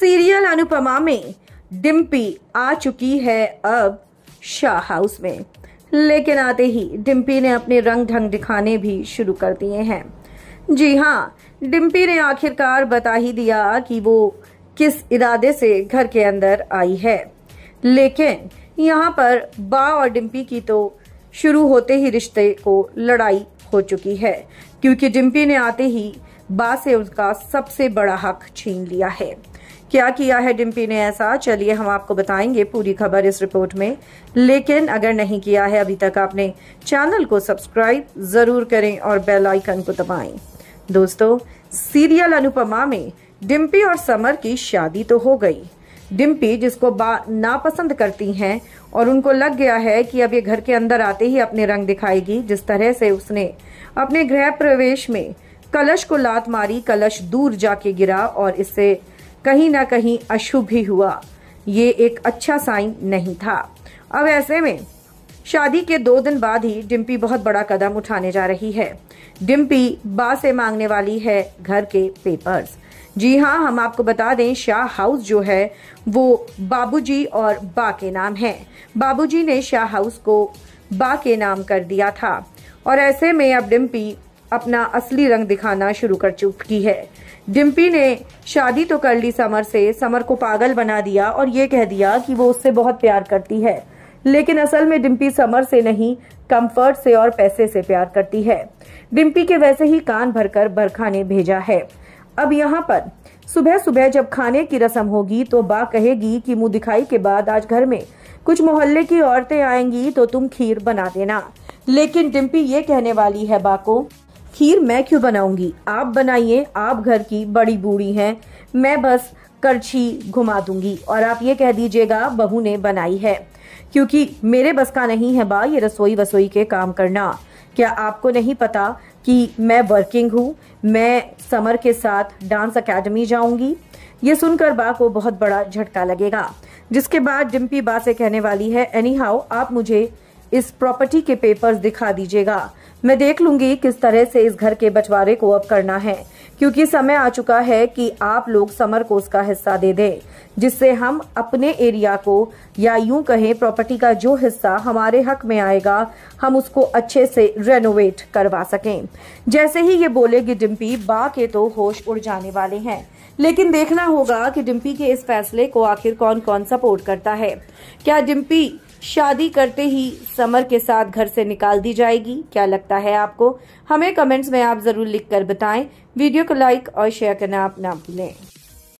serial Anupama में डिम्पी आ चुकी है अब शाह हाउस में लेकिन आते ही डिम्पी ने अपने रंग ढंग दिखाने भी शुरू कर दिए हैं जी हाँ डिम्पी ने आखिरकार बता ही दिया कि वो किस इरादे से घर के अंदर आई है लेकिन यहाँ पर बा और डिम्पी की तो शुरू होते ही रिश्ते को लड़ाई हो चुकी है क्योंकि डिम्पी ने आते ही बा से उसका सबसे बड़ा हक छीन लिया है क्या किया है डिम्पी ने ऐसा चलिए हम आपको बताएंगे पूरी खबर इस रिपोर्ट में लेकिन अगर नहीं किया है अभी तक आपने चैनल को सब्सक्राइब जरूर करें और बेल आइकन को दबाएं दोस्तों सीरियल अनुपमा में डिम्पी और समर की शादी तो हो गई डिम्पी जिसको नापसंद करती हैं और उनको लग गया है कि अब ये घर के अंदर आते ही अपने रंग दिखाएगी जिस तरह से उसने अपने गृह प्रवेश में कलश को लात मारी कलश दूर जाके गिरा और इससे कहीं ना कहीं अशुभ ही हुआ ये एक अच्छा साइन नहीं था अब ऐसे में शादी के दो दिन बाद ही डिम्पी बहुत बड़ा कदम उठाने जा रही है डिम्पी बा से मांगने वाली है घर के पेपर्स जी हाँ हम आपको बता दें शाह हाउस जो है वो बाबूजी और बा के नाम है बाबूजी ने शाह हाउस को बा के नाम कर दिया था और ऐसे में अब डिम्पी अपना असली रंग दिखाना शुरू कर चुकी है डिम्पी ने शादी तो कर ली समर से समर को पागल बना दिया और ये कह दिया कि वो उससे बहुत प्यार करती है लेकिन असल में डिम्पी समर से नहीं कंफर्ट से और पैसे से प्यार करती है डिम्पी के वैसे ही कान भरकर बरखा ने भेजा है अब यहाँ पर सुबह सुबह जब खाने की रस्म होगी तो बा कहेगी कि मुंह दिखाई के बाद आज घर में कुछ मोहल्ले की औरतें आएंगी तो तुम खीर बना देना लेकिन डिम्पी ये कहने वाली है बा को खीर मैं क्यों बनाऊंगी आप बनाइए आप घर की बड़ी बूढ़ी हैं मैं बस करछी घुमा दूंगी और आप ये कह दीजिएगा बहू ने बनाई है क्योंकि मेरे बस का नहीं है बा ये रसोई वसोई के काम करना क्या आपको नहीं पता कि मैं वर्किंग हूँ मैं समर के साथ डांस अकेडमी जाऊंगी ये सुनकर बा को बहुत बड़ा झटका लगेगा जिसके बाद डिम्पी बा से कहने वाली है एनी हाउ आप मुझे इस प्रॉपर्टी के पेपर्स दिखा दीजिएगा मैं देख लूंगी किस तरह से इस घर के बंटवारे को अब करना है क्योंकि समय आ चुका है कि आप लोग समर को उसका हिस्सा दे दें जिससे हम अपने एरिया को या यूं कहें प्रॉपर्टी का जो हिस्सा हमारे हक में आएगा हम उसको अच्छे से रेनोवेट करवा सकें जैसे ही ये बोलेगी डिम्पी बा के तो होश उड़ जाने वाले हैं लेकिन देखना होगा कि डिम्पी के इस फैसले को आखिर कौन कौन सपोर्ट करता है क्या डिम्पी शादी करते ही समर के साथ घर से निकाल दी जाएगी क्या लगता है आपको हमें कमेंट्स में आप जरूर लिखकर बताएं वीडियो को लाइक और शेयर करना आप ना भूलें